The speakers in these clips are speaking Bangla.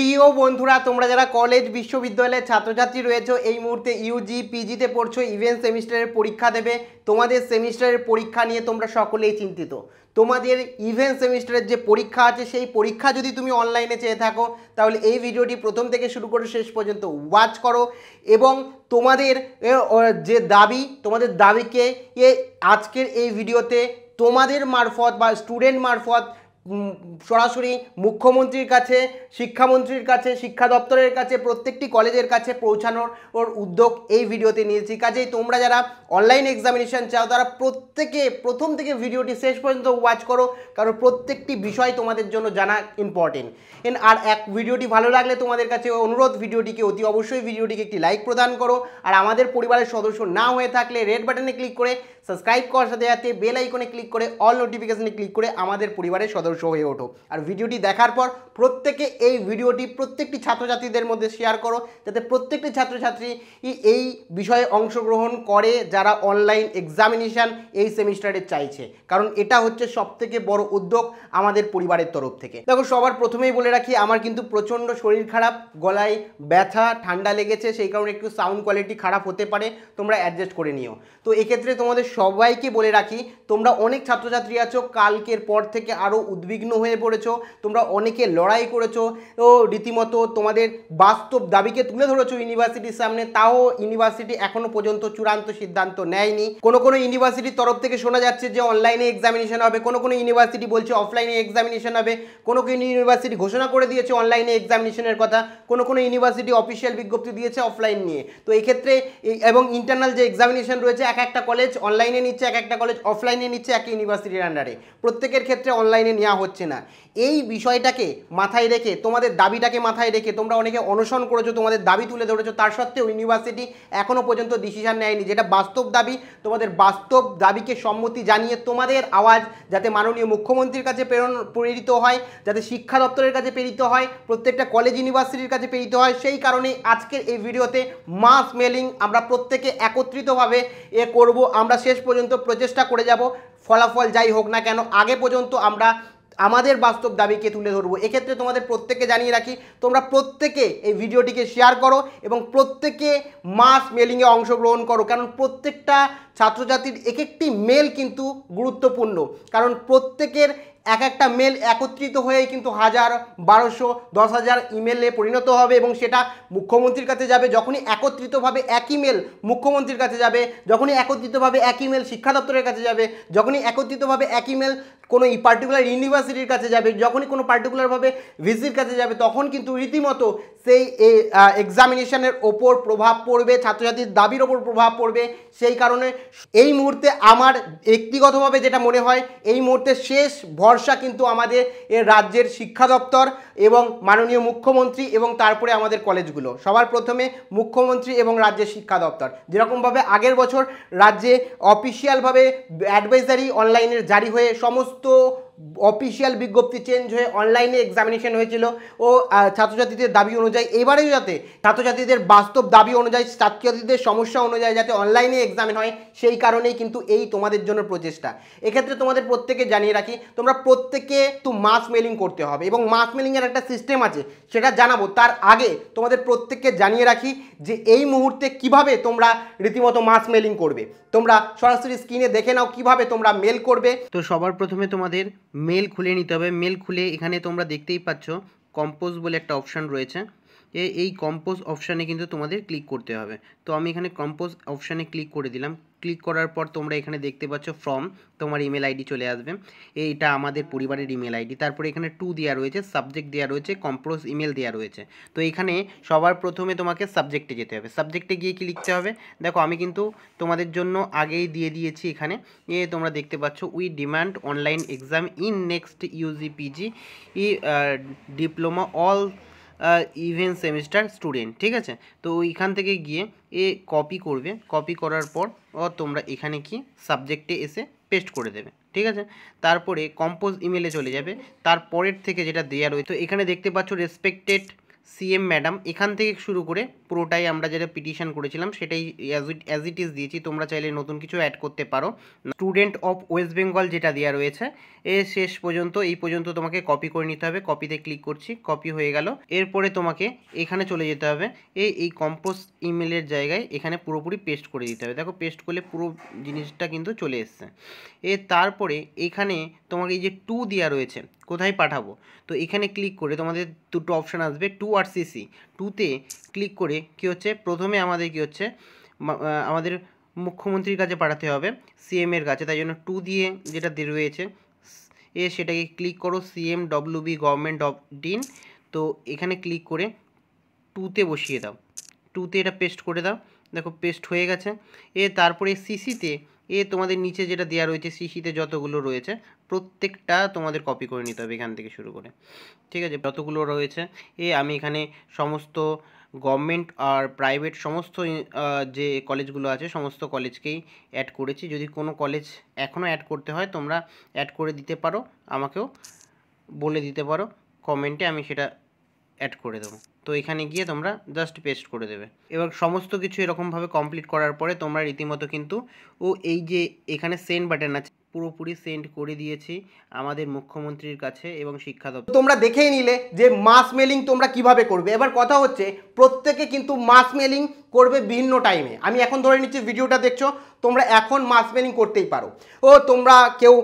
প্রিয় বন্ধুরা তোমরা যারা কলেজ বিশ্ববিদ্যালয়ের ছাত্রছাত্রী রয়েছে এই মুহূর্তে ইউজি পিজিতে পড়ছো ইভেন্ট সেমিস্টারের পরীক্ষা দেবে তোমাদের সেমিস্টারের পরীক্ষা নিয়ে তোমরা সকলেই চিন্তিত তোমাদের ইভেন্ট সেমিস্টারের যে পরীক্ষা আছে সেই পরীক্ষা যদি তুমি অনলাইনে চেয়ে থাকো তাহলে এই ভিডিওটি প্রথম থেকে শুরু করে শেষ পর্যন্ত ওয়াচ করো এবং তোমাদের যে দাবি তোমাদের দাবিকে এ আজকের এই ভিডিওতে তোমাদের মারফত বা স্টুডেন্ট মারফত সরাসরি মুখ্যমন্ত্রীর কাছে শিক্ষামন্ত্রীর কাছে শিক্ষা দপ্তরের কাছে প্রত্যেকটি কলেজের কাছে পৌঁছানোর ওর উদ্যোগ এই ভিডিওতে নিয়েছি কাজেই তোমরা যারা অনলাইন এক্সামিনেশান চাও তারা প্রত্যেকে প্রথম থেকে ভিডিওটি শেষ পর্যন্ত ওয়াচ করো কারণ প্রত্যেকটি বিষয় তোমাদের জন্য জানা ইম্পর্টেন্ট এন আর এক ভিডিওটি ভালো লাগলে তোমাদের কাছে অনুরোধ ভিডিওটিকে অতি অবশ্যই ভিডিওটিকে একটি লাইক প্রদান করো আর আমাদের পরিবারের সদস্য না হয়ে থাকলে রেড বাটনে ক্লিক করে সাবস্ক্রাইব করার সাথে সাথে বেল আইকনে ক্লিক করে অল নোটিফিকেশানে ক্লিক করে আমাদের পরিবারের সদস্য সদস্য হয়ে ওঠো আর ভিডিওটি দেখার পর প্রত্যেকে এই ভিডিওটি প্রত্যেকটি ছাত্রছাত্রীদের মধ্যে শেয়ার করো যাতে প্রত্যেকটি ছাত্রছাত্রী এই বিষয়ে অংশগ্রহণ করে যারা অনলাইন এক্সামিনেশান এই সেমিস্টারে চাইছে কারণ এটা হচ্ছে সবথেকে বড় উদ্যোগ আমাদের পরিবারের তরফ থেকে দেখো সবার প্রথমেই বলে রাখি আমার কিন্তু প্রচণ্ড শরীর খারাপ গলায় ব্যথা ঠান্ডা লেগেছে সেই কারণে একটু সাউন্ড কোয়ালিটি খারাপ হতে পারে তোমরা অ্যাডজাস্ট করে নিও তো এক্ষেত্রে তোমাদের সবাইকে বলে রাখি তোমরা অনেক ছাত্রছাত্রী আছো কালকের পর থেকে আরও উদ্বিগ্ন হয়ে পড়েছো তোমরা অনেকে লড়াই করেছো ও রীতিমতো তোমাদের বাস্তব দাবিকে তুলে ধরেছো ইউনিভার্সিটির সামনে তাও ইউনিভার্সিটি এখনও পর্যন্ত চূড়ান্ত সিদ্ধান্ত নেয়নি কোনো কোনো ইউনিভার্সিটির তরফ থেকে শোনা যাচ্ছে যে অনলাইনে এক্সামিনেশন হবে কোনো কোনো ইউনিভার্সিটি বলছে অফলাইনে এক্সামিনেশন হবে কোনো কোনো ইউনিভার্সিটি ঘোষণা করে দিয়েছে অনলাইনে এক্সামিনেশনের কথা কোনো কোনো ইউনিভার্সিটি অফিসিয়াল বিজ্ঞপ্তি দিয়েছে অফলাইন নিয়ে তো এক্ষেত্রে এবং ইন্টারনাল যে এক্সামিনেশন রয়েছে এক একটা কলেজ অনলাইনে নিচ্ছে এক একটা কলেজ অফলাইনে নিচ্ছে এক ইউনিভার্সিটির আন্ডারে প্রত্যেকের ক্ষেত্রে অনলাইনে নেওয়া নেওয়া হচ্ছে না এই বিষয়টাকে মাথায় রেখে তোমাদের দাবিটাকে মাথায় রেখে তোমরা অনেকে অনশন করেছো তোমাদের দাবি তুলে ধরেছো তার সত্ত্বেও ইউনিভার্সিটি এখনও পর্যন্ত ডিসিশান নেয়নি যেটা বাস্তব দাবি তোমাদের বাস্তব দাবিকে সম্মতি জানিয়ে তোমাদের আওয়াজ যাতে মাননীয় মুখ্যমন্ত্রীর কাছে প্রেরণ প্রেরিত হয় যাতে শিক্ষা দপ্তরের কাছে প্রেরিত হয় প্রত্যেকটা কলেজ ইউনিভার্সিটির কাছে প্রেরিত হয় সেই কারণেই আজকের এই ভিডিওতে মাস মেলিং আমরা প্রত্যেকে একত্রিতভাবে এ করব আমরা শেষ পর্যন্ত প্রচেষ্টা করে যাব ফলাফল যাই হোক না কেন আগে পর্যন্ত আমরা আমাদের বাস্তব দাবিকে তুলে ধরবো এক্ষেত্রে তোমাদের প্রত্যেককে জানিয়ে রাখি তোমরা প্রত্যেকে এই ভিডিওটিকে শেয়ার করো এবং প্রত্যেকে মাস মেলিংয়ে অংশগ্রহণ করো কারণ প্রত্যেকটা ছাত্রছাত্রীর এক একটি মেল কিন্তু গুরুত্বপূর্ণ কারণ প্রত্যেকের এক একটা মেল একত্রিত হয়েই কিন্তু হাজার বারোশো দশ হাজার ইমেলে পরিণত হবে এবং সেটা মুখ্যমন্ত্রীর কাছে যাবে যখনই একত্রিতভাবে একই মেল মুখ্যমন্ত্রীর কাছে যাবে যখনই একত্রিতভাবে একই মেল শিক্ষা দপ্তরের কাছে যাবে যখনই একত্রিতভাবে একই মেল কোনো পার্টিকুলার ইউনিভার্সিটির কাছে যাবে যখনই কোনো পার্টিকুলারভাবে ভিসির কাছে যাবে তখন কিন্তু রীতিমতো সেই এক্সামিনেশানের ওপর প্রভাব পড়বে ছাত্রছাত্রীর দাবির ওপর প্রভাব পড়বে সেই কারণে এই মুহূর্তে আমার ব্যক্তিগতভাবে যেটা মনে হয় এই মুহূর্তে শেষ ভর ভরসা কিন্তু আমাদের এর রাজ্যের শিক্ষা দপ্তর এবং মাননীয় মুখ্যমন্ত্রী এবং তারপরে আমাদের কলেজগুলো সবার প্রথমে মুখ্যমন্ত্রী এবং রাজ্যের শিক্ষা দপ্তর যেরকমভাবে আগের বছর রাজ্যে অফিসিয়ালভাবে অ্যাডভাইজারি অনলাইনের জারি হয়ে সমস্ত অফিসিয়াল বিজ্ঞপ্তি চেঞ্জ হয়ে অনলাইনে এক্সামিনেশন হয়েছিল ও ছাত্রছাত্রীদের দাবি অনুযায়ী এবারেও যাতে ছাত্রছাত্রীদের বাস্তব দাবি অনুযায়ী ছাত্রছাত্রীদের সমস্যা অনুযায়ী যাতে অনলাইনে এক্সামিন হয় সেই কারণেই কিন্তু এই তোমাদের জন্য প্রচেষ্টা এক্ষেত্রে তোমাদের প্রত্যেকে জানিয়ে রাখি তোমরা প্রত্যেকে তো মাস মেলিং করতে হবে এবং মাস মেলিংয়ের একটা সিস্টেম আছে সেটা জানাবো তার আগে তোমাদের প্রত্যেককে জানিয়ে রাখি যে এই মুহূর্তে কিভাবে তোমরা রীতিমতো মাস মেলিং করবে তোমরা সরাসরি স্ক্রিনে দেখে নাও কিভাবে তোমরা মেল করবে তো সবার প্রথমে তোমাদের মেল খুলে নিতে হবে মেল খুলে এখানে তোমরা দেখতেই পাচ্ছ কম্পোজ বলে একটা অপশান রয়েছে এই কম্পোজ অপশানে কিন্তু তোমাদের ক্লিক করতে হবে তো আমি এখানে কম্পোজ অপশানে ক্লিক করে দিলাম ক্লিক করার পর তোমরা এখানে দেখতে পাচ্ছ ফ্রম তোমার ইমেল আইডি চলে আসবে এইটা আমাদের পরিবারের ইমেল আইডি তারপরে এখানে টু দেওয়া রয়েছে সাবজেক্ট দেওয়া রয়েছে কম্প্রোজ ইমেল দেওয়া রয়েছে তো এখানে সবার প্রথমে তোমাকে সাবজেক্টে যেতে হবে সাবজেক্টে গিয়ে কি লিখতে হবে দেখো আমি কিন্তু তোমাদের জন্য আগেই দিয়ে দিয়েছি এখানে এ তোমরা দেখতে পাচ্ছ we demand online exam in next UG PG ই diploma all even semester student ঠিক আছে তো এখান থেকে গিয়ে এ কপি করবে কপি করার পর ও তোমরা এখানে কি সাবজেক্টে এসে পেস্ট করে দেবে ঠিক আছে তারপরে কম্পোজ ইমেলে চলে যাবে তারপরের থেকে যেটা দেওয়া রয়েছে তো এখানে দেখতে পাচ্ছ রেসপেক্টেড সিএম ম্যাডাম এখান থেকে শুরু করে পুরোটাই আমরা যেটা পিটিশন করেছিলাম সেটাই অ্যাজ ইট ইজ দিয়েছি তোমরা চাইলে নতুন কিছু অ্যাড করতে পারো স্টুডেন্ট অফ ওয়েস্ট বেঙ্গল যেটা দেওয়া রয়েছে এ শেষ পর্যন্ত এই পর্যন্ত তোমাকে কপি করে নিতে হবে কপিতে ক্লিক করছি কপি হয়ে গেল এরপরে তোমাকে এখানে চলে যেতে হবে এই এই কম্পোজ ইমেলের জায়গায় এখানে পুরোপুরি পেস্ট করে দিতে হবে দেখো পেস্ট করলে পুরো জিনিসটা কিন্তু চলে এসছে এ তারপরে এখানে তোমাকে এই যে টু দেওয়া রয়েছে কোথায় পাঠাবো তো এখানে ক্লিক করে তোমাদের দুটো অপশান আসবে টু আর সিসি টুতে ক্লিক করে কি হচ্ছে প্রথমে আমাদের কি হচ্ছে আমাদের মুখ্যমন্ত্রীর কাছে পাঠাতে হবে সিএম এর কাছে তাই জন্য টু দিয়ে যেটা রয়েছে এ সেটাকে ক্লিক করো CM W B government of ডিন তো এখানে ক্লিক করে টুতে বসিয়ে দাও টুতে এটা পেস্ট করে দাও দেখো পেস্ট হয়ে গেছে এ তারপরে সিসিতে এ তোমাদের নিচে যেটা দেওয়া রয়েছে সিসিতে যতগুলো রয়েছে প্রত্যেকটা তোমাদের কপি করে নিতে হবে এখান থেকে শুরু করে ঠিক আছে যতগুলো রয়েছে এ আমি এখানে সমস্ত গভর্নমেন্ট আর প্রাইভেট সমস্ত যে কলেজগুলো আছে সমস্ত কলেজকেই অ্যাড করেছি যদি কোনো কলেজ এখনও অ্যাড করতে হয় তোমরা অ্যাড করে দিতে পারো আমাকেও বলে দিতে পারো কমেন্টে আমি সেটা অ্যাড করে দেবো তো এখানে গিয়ে তোমরা জাস্ট পেস্ট করে দেবে এবার সমস্ত কিছু এরকমভাবে কমপ্লিট করার পরে তোমরা রীতিমতো কিন্তু ও এই যে এখানে সেন্ড বাটন আছে পুরোপুরি সেন্ড করে দিয়েছি আমাদের মুখ্যমন্ত্রীর কাছে এবং শিক্ষা দপ্তর তোমরা দেখেই নিলে যে মাস মেলিং তোমরা কিভাবে করবে এবার কথা হচ্ছে প্রত্যেকে কিন্তু মাস মেলিং করবে বিভিন্ন টাইমে আমি এখন ধরে নিচ্ছি ভিডিওটা দেখছো তোমরা এখন মাস মেলিং করতেই পারো ও তোমরা কেউ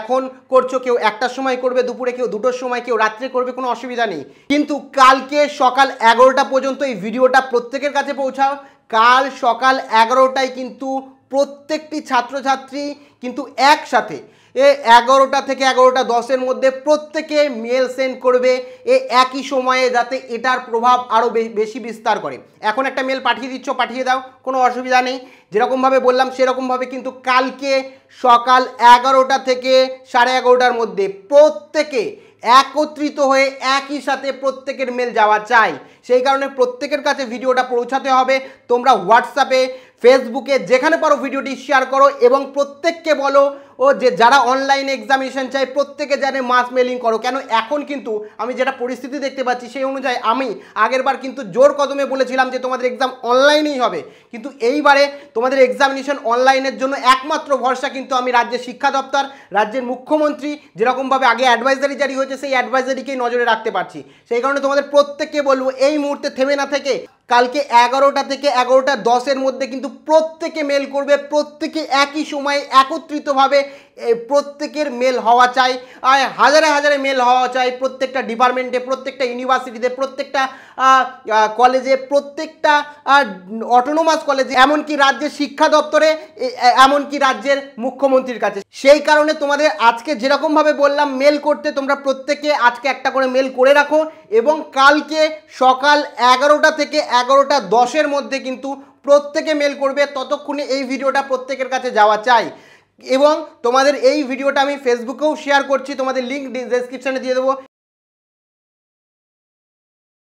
এখন করছো কেউ একটার সময় করবে দুপুরে কেউ দুটোর সময় কেউ রাত্রে করবে কোনো অসুবিধা নেই কিন্তু কালকে সকাল এগারোটা পর্যন্ত এই ভিডিওটা প্রত্যেকের কাছে পৌঁছাও কাল সকাল এগারোটায় কিন্তু প্রত্যেকটি ছাত্রছাত্রী কিন্তু একসাথে এ এগারোটা থেকে এগারোটা দশের মধ্যে প্রত্যেকে মেল সেন্ড করবে এ একই সময়ে যাতে এটার প্রভাব আরও বেশি বিস্তার করে এখন একটা মেল পাঠিয়ে দিচ্ছ পাঠিয়ে দাও কোনো অসুবিধা নেই যেরকমভাবে বললাম সেরকমভাবে কিন্তু কালকে সকাল এগারোটা থেকে সাড়ে এগারোটার মধ্যে প্রত্যেকে একত্রিত হয়ে একই সাথে প্রত্যেকের মেল যাওয়া চাই সেই কারণে প্রত্যেকের কাছে ভিডিওটা পৌঁছাতে হবে তোমরা হোয়াটসঅ্যাপে ফেসবুকে যেখানে পারো ভিডিওটি শেয়ার করো এবং প্রত্যেককে বলো ও যে যারা অনলাইন এক্সামিনেশান চাই প্রত্যেকে জানে মাস মেলিং করো কেন এখন কিন্তু আমি যেটা পরিস্থিতি দেখতে পাচ্ছি সেই অনুযায়ী আমি আগেরবার কিন্তু জোর কদমে বলেছিলাম যে তোমাদের এক্সাম অনলাইনেই হবে কিন্তু এইবারে তোমাদের এক্সামিনেশন অনলাইনের জন্য একমাত্র ভরসা কিন্তু আমি রাজ্যের শিক্ষা দপ্তর রাজ্যের মুখ্যমন্ত্রী যেরকমভাবে আগে অ্যাডভাইজারি জারি হয়েছে সেই অ্যাডভাইজারিকেই নজরে রাখতে পারছি সেই কারণে তোমাদের প্রত্যেককে বলবো এই মুহূর্তে থেমে না থেকে কালকে এগারোটা থেকে এগারোটা দশের মধ্যে কিন্তু প্রত্যেকে মেল করবে প্রত্যেকে একই সময়ে একত্রিতভাবে প্রত্যেকের মেল হওয়া চাই হাজারে হাজারে মেল হওয়া চাই প্রত্যেকটা ডিপার্টমেন্টে প্রত্যেকটা ইউনিভার্সিটিতে প্রত্যেকটা কলেজে প্রত্যেকটা অটোনোমাস কলেজে এমনকি রাজ্যের শিক্ষা দপ্তরে এমনকি রাজ্যের মুখ্যমন্ত্রীর কাছে সেই কারণে তোমাদের আজকে যেরকমভাবে বললাম মেল করতে তোমরা প্রত্যেকে আজকে একটা করে মেল করে রাখো এবং কালকে সকাল এগারোটা থেকে এগারোটা দশের মধ্যে কিন্তু প্রত্যেকে মেল করবে ততক্ষণে এই ভিডিওটা প্রত্যেকের কাছে যাওয়া চাই এবং তোমাদের এই ভিডিওটা আমি ফেসবুকেও শেয়ার করছি তোমাদের লিঙ্ক ডিসক্রিপশানে দিয়ে দেবো